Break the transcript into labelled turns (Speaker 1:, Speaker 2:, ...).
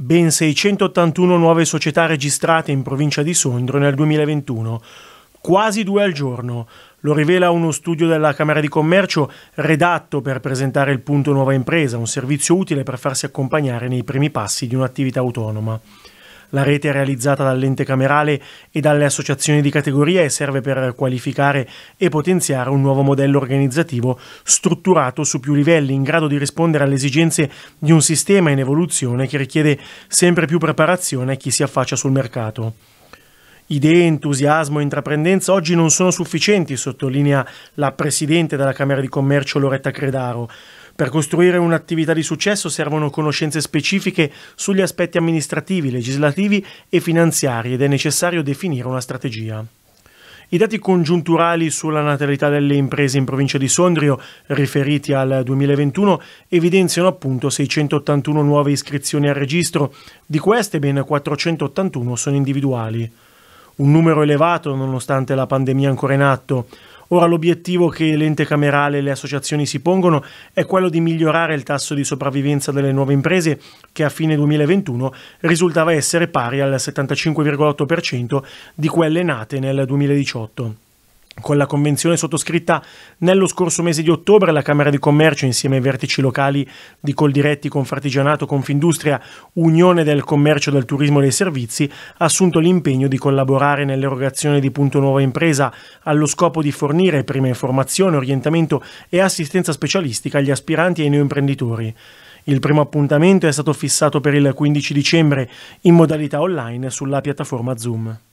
Speaker 1: ben 681 nuove società registrate in provincia di Sondrio nel 2021, quasi due al giorno. Lo rivela uno studio della Camera di Commercio redatto per presentare il punto Nuova Impresa, un servizio utile per farsi accompagnare nei primi passi di un'attività autonoma. La rete è realizzata dall'ente camerale e dalle associazioni di categoria e serve per qualificare e potenziare un nuovo modello organizzativo strutturato su più livelli, in grado di rispondere alle esigenze di un sistema in evoluzione che richiede sempre più preparazione a chi si affaccia sul mercato. Idee, entusiasmo e intraprendenza oggi non sono sufficienti, sottolinea la Presidente della Camera di Commercio Loretta Credaro. Per costruire un'attività di successo servono conoscenze specifiche sugli aspetti amministrativi, legislativi e finanziari ed è necessario definire una strategia. I dati congiunturali sulla natalità delle imprese in provincia di Sondrio, riferiti al 2021, evidenziano appunto 681 nuove iscrizioni al registro, di queste ben 481 sono individuali. Un numero elevato nonostante la pandemia ancora in atto. Ora l'obiettivo che l'ente camerale e le associazioni si pongono è quello di migliorare il tasso di sopravvivenza delle nuove imprese che a fine 2021 risultava essere pari al 75,8% di quelle nate nel 2018. Con la convenzione sottoscritta nello scorso mese di ottobre, la Camera di Commercio, insieme ai vertici locali di Coldiretti, Confartigianato, Confindustria, Unione del Commercio, del Turismo e dei Servizi, ha assunto l'impegno di collaborare nell'erogazione di Punto Nuova Impresa allo scopo di fornire prima informazione, orientamento e assistenza specialistica agli aspiranti e ai neoimprenditori. Il primo appuntamento è stato fissato per il 15 dicembre in modalità online sulla piattaforma Zoom.